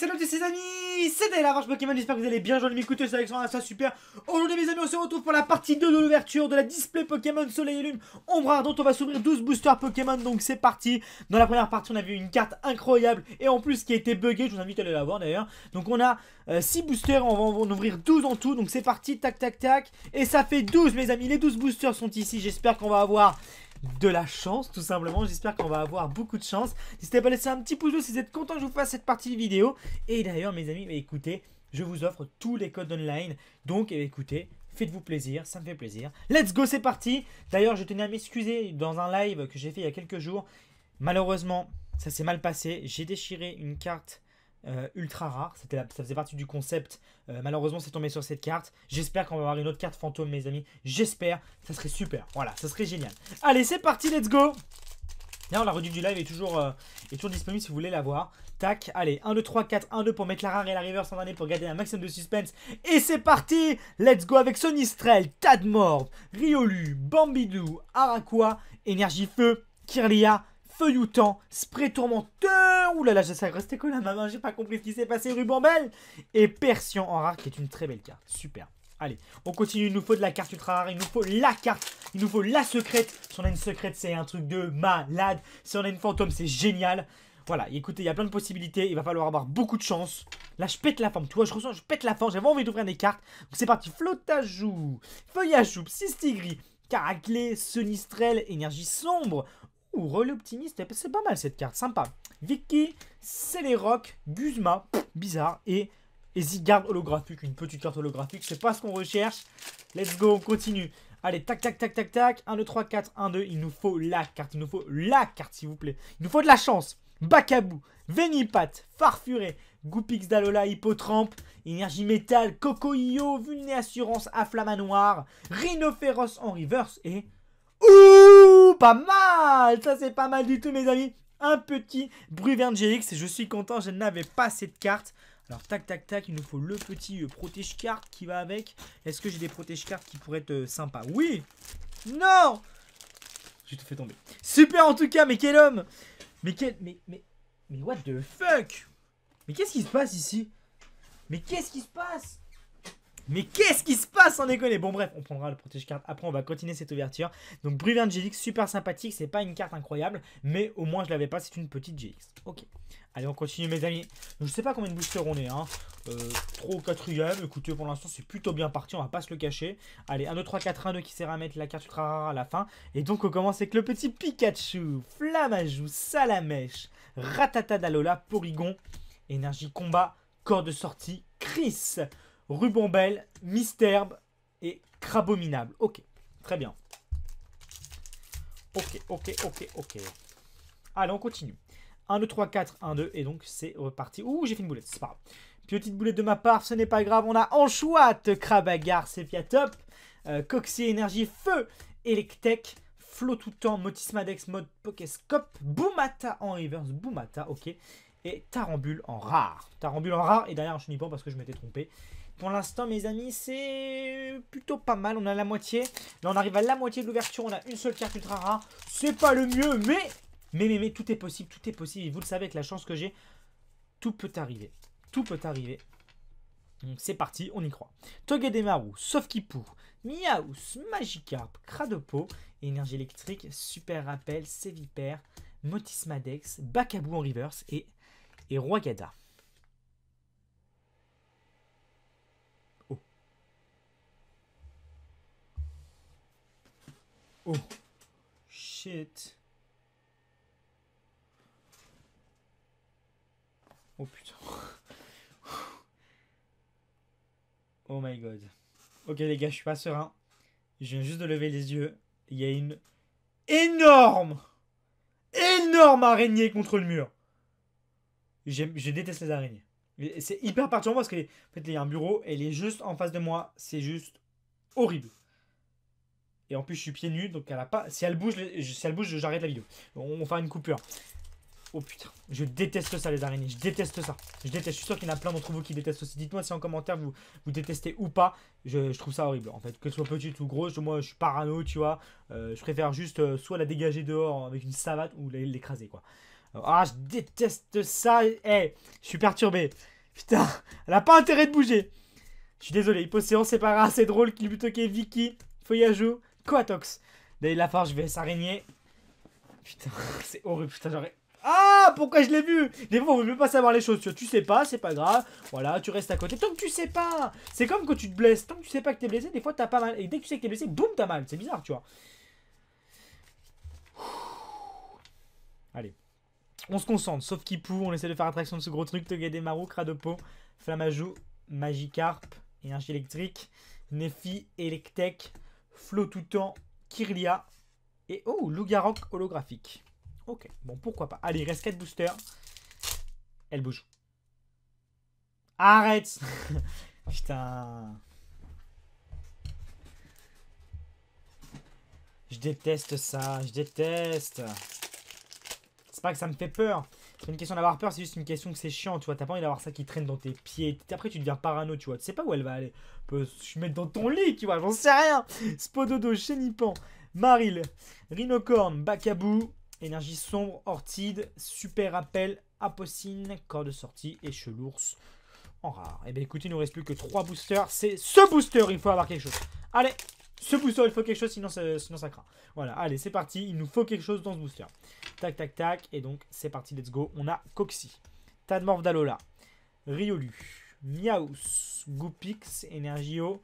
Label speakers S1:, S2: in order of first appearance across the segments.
S1: salut à tous les amis, c'est la Pokémon, j'espère que vous allez bien, j'en ai mis écouter c'est Alexandre, ça super Aujourd'hui mes amis, on se retrouve pour la partie 2 de l'ouverture de la display Pokémon Soleil et Lune Ombre, dont on va s'ouvrir 12 boosters Pokémon, donc c'est parti Dans la première partie, on a vu une carte incroyable et en plus qui a été buggée, je vous invite à aller la voir d'ailleurs Donc on a 6 euh, boosters, on va en ouvrir 12 en tout, donc c'est parti, tac tac tac Et ça fait 12 mes amis, les 12 boosters sont ici, j'espère qu'on va avoir de la chance tout simplement. J'espère qu'on va avoir beaucoup de chance. N'hésitez pas à laisser un petit pouce bleu si vous êtes content que je vous fasse cette partie de vidéo. Et d'ailleurs mes amis, bah, écoutez, je vous offre tous les codes online. Donc eh écoutez, faites-vous plaisir, ça me fait plaisir. Let's go, c'est parti D'ailleurs, je tenais à m'excuser dans un live que j'ai fait il y a quelques jours. Malheureusement, ça s'est mal passé. J'ai déchiré une carte euh, ultra rare. C'était ça faisait partie du concept. Euh, malheureusement, c'est tombé sur cette carte. J'espère qu'on va avoir une autre carte fantôme, mes amis. J'espère. Ça serait super. Voilà, ça serait génial. Allez, c'est parti, let's go Là, la rediff du live est toujours, euh, toujours disponible si vous voulez la voir. Tac, allez, 1, 2, 3, 4, 1, 2 pour mettre la rare et la reverse en année pour garder un maximum de suspense. Et c'est parti Let's go avec Sonistrel, Tadmord, Riolu, Bambidou, Araqua, Énergie Feu, Kirlia, feuilloutant, spray tourmenteur, oulala, ça restait que ma main, j'ai pas compris ce qui s'est passé, rubambelle, et Persian en rare qui est une très belle carte, super. Allez, on continue, il nous faut de la carte ultra rare, il nous faut la carte, il nous faut la secrète. Si on a une secrète, c'est un truc de malade. Si on a une fantôme, c'est génial. Voilà, écoutez, il y a plein de possibilités, il va falloir avoir beaucoup de chance. Là, je pète la forme, tu vois, je ressens, je pète la forme, j'avais envie d'ouvrir des cartes. c'est parti, Feuillage joue, cistigris, Caraclé, Sonistrel, Énergie Sombre, Ouh, relais optimiste, eh ben, c'est pas mal cette carte, sympa. Vicky, Celeroc, Guzma, bizarre, et, Easy holographique, une petite carte holographique, c'est pas ce qu'on recherche. Let's go, on continue. Allez, tac, tac, tac, tac, tac, 1, 2, 3, 4, 1, 2, il nous faut la carte, il nous faut la carte, s'il vous plaît. Il nous faut de la chance. Bacabou, Venipat, Farfuré, Goupix Dalola, Hippotrampe, Énergie Métal, Cocoillo, Vulné Assurance, Aflamanoir, Noir, Rhino en reverse et... Ouh pas mal Ça, c'est pas mal du tout, mes amis. Un petit Bruvern GX. Je suis content, je n'avais pas cette carte. Alors, tac, tac, tac, il nous faut le petit euh, protège-carte qui va avec. Est-ce que j'ai des protège-cartes qui pourraient être euh, sympas Oui Non Je te fais tomber. Super, en tout cas, mais quel homme Mais quel... Mais... Mais... Mais what the fuck Mais qu'est-ce qui se passe ici Mais qu'est-ce qui se passe mais qu'est-ce qui se passe en déconner Bon bref, on prendra le protège carte. Après, on va continuer cette ouverture. Donc Bruvian GX, super sympathique. C'est pas une carte incroyable, mais au moins je l'avais pas. C'est une petite GX. Ok. Allez, on continue mes amis. Je sais pas combien de boosters on est. Hein. Euh, 3 ou 4 Écoutez, pour l'instant, c'est plutôt bien parti. On va pas se le cacher. Allez, 1, 2, 3, 4, 1, 2 qui sert à mettre la carte ultra rare à la fin. Et donc, on commence avec le petit Pikachu. Flamajou, Salamèche, d'Alola, Porygon, Énergie Combat, Corps de sortie, Chris. Rubombelle, Misterbe et Crabominable. Ok, très bien. Ok, ok, ok, ok. Allez, on continue. 1, 2, 3, 4, 1, 2, et donc c'est reparti. Ouh, j'ai fait une boulette, c'est pas grave. Petite boulette de ma part, ce n'est pas grave. On a Anchouate, Crabagar, top euh, Coxier, Énergie, Feu, tout temps, Motismadex, Mode Pokéscope, Boomata en reverse, Boomata, ok. Et Tarambule en rare. Tarambule en rare, et derrière un chenipan parce que je m'étais trompé. Pour l'instant, mes amis, c'est plutôt pas mal. On a la moitié. Là, on arrive à la moitié de l'ouverture. On a une seule carte ultra rare. C'est pas le mieux, mais... Mais, mais, mais, tout est possible. Tout est possible. Et vous le savez, avec la chance que j'ai, tout peut arriver. Tout peut arriver. Donc, c'est parti. On y croit. Togedemaru, Sofkipu, Miaus, Magikarp, Cradepo, Énergie électrique, Super Rappel, Viper, Motismadex, Bacabou en reverse et, et Gada. Oh shit. Oh putain. Oh my god. Ok les gars, je suis pas serein. Je viens juste de lever les yeux. Il y a une énorme, énorme araignée contre le mur. Je déteste les araignées. C'est hyper perturbant parce que en fait, il y a un bureau, et elle est juste en face de moi. C'est juste horrible. Et en plus, je suis pieds nus, donc elle a pas. Si elle bouge, si elle bouge, j'arrête la vidéo. On, fera une coupure. Oh putain, je déteste ça les araignées, je déteste ça. Je déteste, je suis sûr qu'il y en a plein d'entre vous qui détestent aussi. Dites-moi si en commentaire vous, vous détestez ou pas. Je, trouve ça horrible en fait, que ce soit petite ou grosse, moi je suis parano, tu vois. Euh, je préfère juste euh, soit la dégager dehors avec une savate ou l'écraser quoi. Ah, je déteste ça. Eh, je suis perturbé. Putain, elle a pas intérêt de bouger. Je suis désolé, Hypocéan, c'est pas grave, c'est drôle, plutôt Vicky, Foyajou. Coatox. la Lafarge vs Araignée. Putain, c'est horrible, putain, j'aurais... Ah, pourquoi je l'ai vu Des fois, on ne veut pas savoir les choses. Tu, tu sais pas, c'est pas grave. Voilà, tu restes à côté. Tant que tu sais pas C'est comme quand tu te blesses. Tant que tu sais pas que t'es blessé, des fois, t'as pas mal. Et dès que tu sais que t'es blessé, boum, t'as mal. C'est bizarre, tu vois. Allez. On se concentre, sauf peut on essaie de faire attraction de ce gros truc, Togedemaru, Cradopo, Flamajou Magikarp Énergie Énergie électrique, Nephi, Electek, tout temps, Kirlia et oh, Lugarok holographique. Ok, bon, pourquoi pas. Allez, reste 4 boosters. Elle bouge. Arrête Putain. Je déteste ça, je déteste. C'est pas que ça me fait peur. C'est une question d'avoir peur, c'est juste une question que c'est chiant, tu vois. T'as pas envie d'avoir ça qui traîne dans tes pieds. Après, tu deviens parano, tu vois. Tu sais pas où elle va aller. Je se mettre dans ton lit, tu vois. J'en sais rien. Spododo, Chenipan, Maril, Rhinocorne, Bacabou, Énergie sombre, Ortide, Super Appel, Apocine, Corps de sortie et Chelours en rare. eh bien écoutez, il nous reste plus que 3 boosters. C'est ce booster, il faut avoir quelque chose. Allez, ce booster, il faut quelque chose, sinon, ça, craint. Voilà, allez, c'est parti. Il nous faut quelque chose dans ce booster. Tac, tac, tac. Et donc, c'est parti, let's go. On a Coxie, Tadmorph d'Alola, Riolu, Miaus, Goopix, Energio,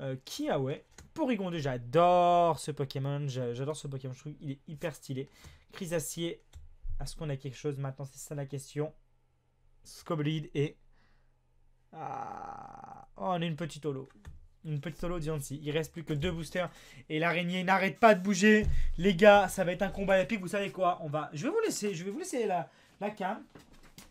S1: euh, Kiawe, Porygon J'adore ce Pokémon. J'adore ce Pokémon. Je trouve est hyper stylé. Chrysacier. Est-ce qu'on a quelque chose maintenant C'est ça la question. Scoblid et... Ah, on est une petite holo. Une petite solo Diancy. Il reste plus que deux boosters. Et l'araignée n'arrête pas de bouger. Les gars, ça va être un combat épique. Vous savez quoi On va. Je vais vous laisser. Je vais vous laisser la, la cam.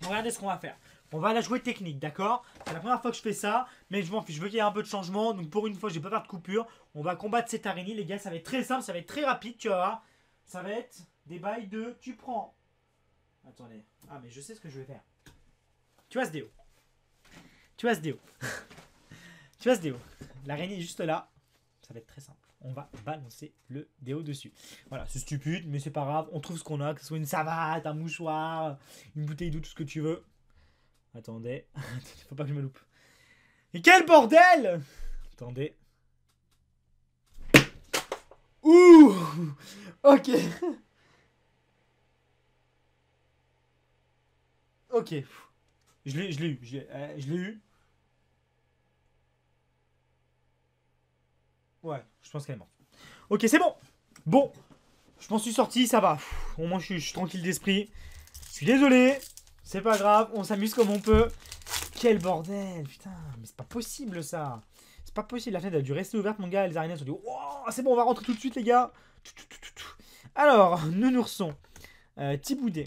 S1: Regardez ce qu'on va faire. On va la jouer technique, d'accord C'est la première fois que je fais ça, mais je m'en fiche. Je veux qu'il y ait un peu de changement. Donc pour une fois, j'ai pas peur de coupure. On va combattre cette araignée, les gars. Ça va être très simple, ça va être très rapide, tu vois. Ça va être des bails de tu prends. Attendez. Ah mais je sais ce que je vais faire. Tu vois ce déo. Tu vois ce déo. Tu vas ce déo. L'araignée est juste là. Ça va être très simple. On va balancer le déo dessus. Voilà, c'est stupide, mais c'est pas grave. On trouve ce qu'on a, que ce soit une savate, un mouchoir, une bouteille d'eau, tout ce que tu veux. Attendez. Faut pas que je me loupe. Mais quel bordel Attendez. Ouh Ok Ok. Je l'ai eu, je l'ai euh, eu. Ouais, je pense qu'elle est morte. Ok, c'est bon. Bon, je m'en suis sorti, ça va. Au moins, je suis, tranquille d'esprit. Je suis désolé. C'est pas grave, on s'amuse comme on peut. Quel bordel, putain. Mais c'est pas possible, ça. C'est pas possible. La fenêtre a dû rester ouverte, mon gars. Les araignées sont dit, c'est bon, on va rentrer tout de suite, les gars. Alors, nounourson. Euh, Tiboudé.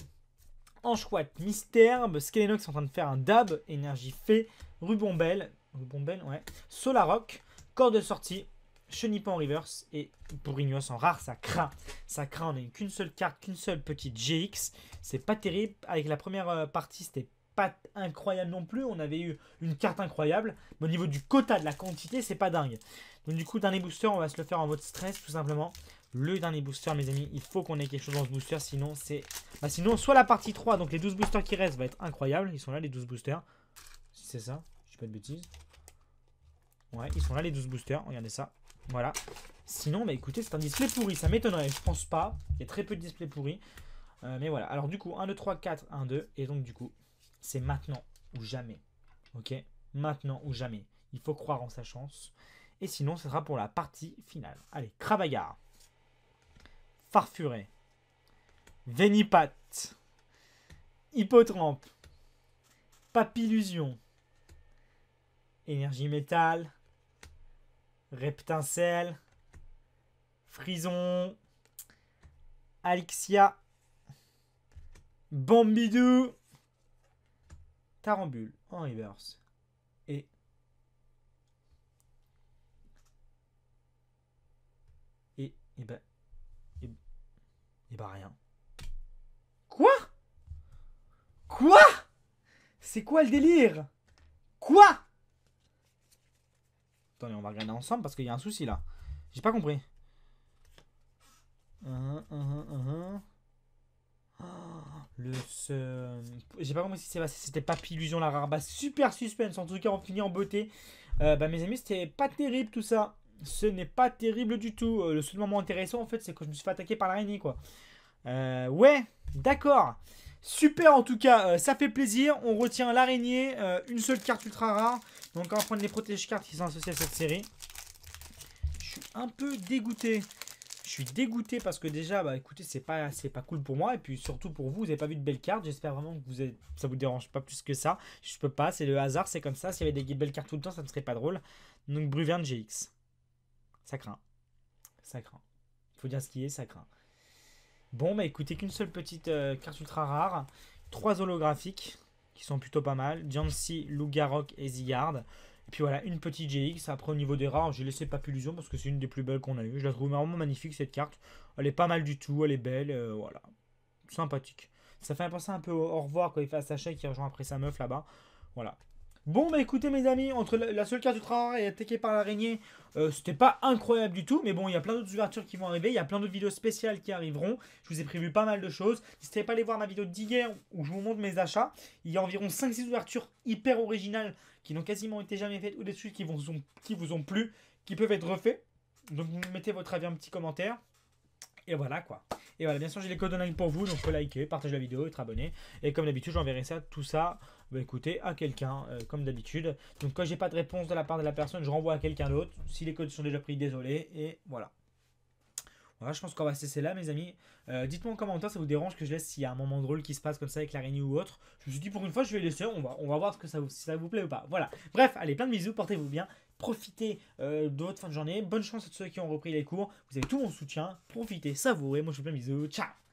S1: Anchouette, Mysterbe, Skelenox en train de faire un dab, énergie fée, Rubombelle, Rubombelle, ouais, Solarock, corps de sortie, Chenipan en reverse et Bourignos en rare, ça craint. Ça craint, on n'a qu'une seule carte, qu'une seule petite GX. C'est pas terrible. Avec la première euh, partie, c'était pas incroyable non plus. On avait eu une carte incroyable. Mais au niveau du quota, de la quantité, c'est pas dingue. Donc du coup, dernier booster, on va se le faire en mode stress, tout simplement. Le dernier booster, mes amis, il faut qu'on ait quelque chose dans ce booster. Sinon, c'est... Bah, sinon, soit la partie 3, donc les 12 boosters qui restent, va être incroyable. Ils sont là, les 12 boosters. Si c'est ça, je dis pas de bêtises. Ouais, ils sont là les 12 boosters, regardez ça. Voilà. Sinon, bah, écoutez, c'est un display pourri. Ça m'étonnerait, je pense pas. Il y a très peu de displays pourris. Euh, mais voilà. Alors du coup, 1, 2, 3, 4, 1, 2. Et donc du coup, c'est maintenant ou jamais. Ok Maintenant ou jamais. Il faut croire en sa chance. Et sinon, ce sera pour la partie finale. Allez, Kravagar. Farfuré. Vénipat. Hippotrampe. Papillusion. Énergie métal. Reptincelle. Frison. Alexia. Bambidou. Tarambule en reverse. Et. Et. Et ben, Et, et ben rien. Quoi Quoi C'est quoi le délire Quoi Attendez, on va regarder ensemble parce qu'il y a un souci là. J'ai pas compris. Oh, le J'ai pas compris ce C'était papillusion Illusion la rare. Bah, super suspense. En tout cas, on finit en beauté. Euh, bah, mes amis, c'était pas terrible tout ça. Ce n'est pas terrible du tout. Euh, le seul moment intéressant, en fait, c'est que je me suis fait attaquer par l'araignée, quoi. Euh, ouais, d'accord. Super en tout cas, ça fait plaisir. On retient l'araignée, une seule carte ultra rare. Donc, on va prendre les protège cartes qui sont associées à cette série. Je suis un peu dégoûté. Je suis dégoûté parce que déjà, bah écoutez, c'est pas, c'est pas cool pour moi. Et puis surtout pour vous, vous n'avez pas vu de belles cartes. J'espère vraiment que vous êtes ça vous dérange pas plus que ça. Je peux pas, c'est le hasard, c'est comme ça. S'il y avait des belles cartes tout le temps, ça ne serait pas drôle. Donc, Bruverne GX. Ça craint. Ça craint. Il Faut dire ce qui est, ça craint. Bon, bah écoutez, qu'une seule petite euh, carte ultra rare. Trois holographiques qui sont plutôt pas mal. Jancy, Lugarok et Zigard. Et puis voilà, une petite GX. Après, au niveau des rares, j'ai laissé Papillusion parce que c'est une des plus belles qu'on a eu Je la trouve vraiment magnifique cette carte. Elle est pas mal du tout, elle est belle, euh, voilà. Sympathique. Ça fait penser un peu au, revoir quand il fait à Sacha qui rejoint après sa meuf là-bas. Voilà. Bon, bah écoutez, mes amis, entre la seule carte du travail et attaqué par l'araignée, euh, c'était pas incroyable du tout. Mais bon, il y a plein d'autres ouvertures qui vont arriver. Il y a plein d'autres vidéos spéciales qui arriveront. Je vous ai prévu pas mal de choses. N'hésitez pas à aller voir ma vidéo d'hier où je vous montre mes achats. Il y a environ 5-6 ouvertures hyper originales qui n'ont quasiment été jamais faites ou des trucs qui, qui vous ont plu, qui peuvent être refaits. Donc, mettez votre avis, en petit commentaire. Et voilà quoi. Et voilà, bien sûr, j'ai les codes online pour vous. Donc, pouvez liker, partager la vidéo, être abonné. Et comme d'habitude, j'enverrai ça, tout ça. Bah, écoutez, à quelqu'un, euh, comme d'habitude. Donc quand j'ai pas de réponse de la part de la personne, je renvoie à quelqu'un d'autre. Si les codes sont déjà pris, désolé, et voilà. Voilà, je pense qu'on va cesser là, mes amis. Euh, dites-moi en commentaire, ça vous dérange que je laisse s'il y a un moment drôle qui se passe comme ça avec l'araignée ou autre. Je me suis dit, pour une fois, je vais laisser. On va, on va voir ce que ça vous, si ça vous plaît ou pas. Voilà. Bref, allez, plein de bisous, portez-vous bien. Profitez euh, de votre fin de journée. Bonne chance à tous ceux qui ont repris les cours. Vous avez tout mon soutien. Profitez, savourez. Moi, je vous fais plein de bisous. Ciao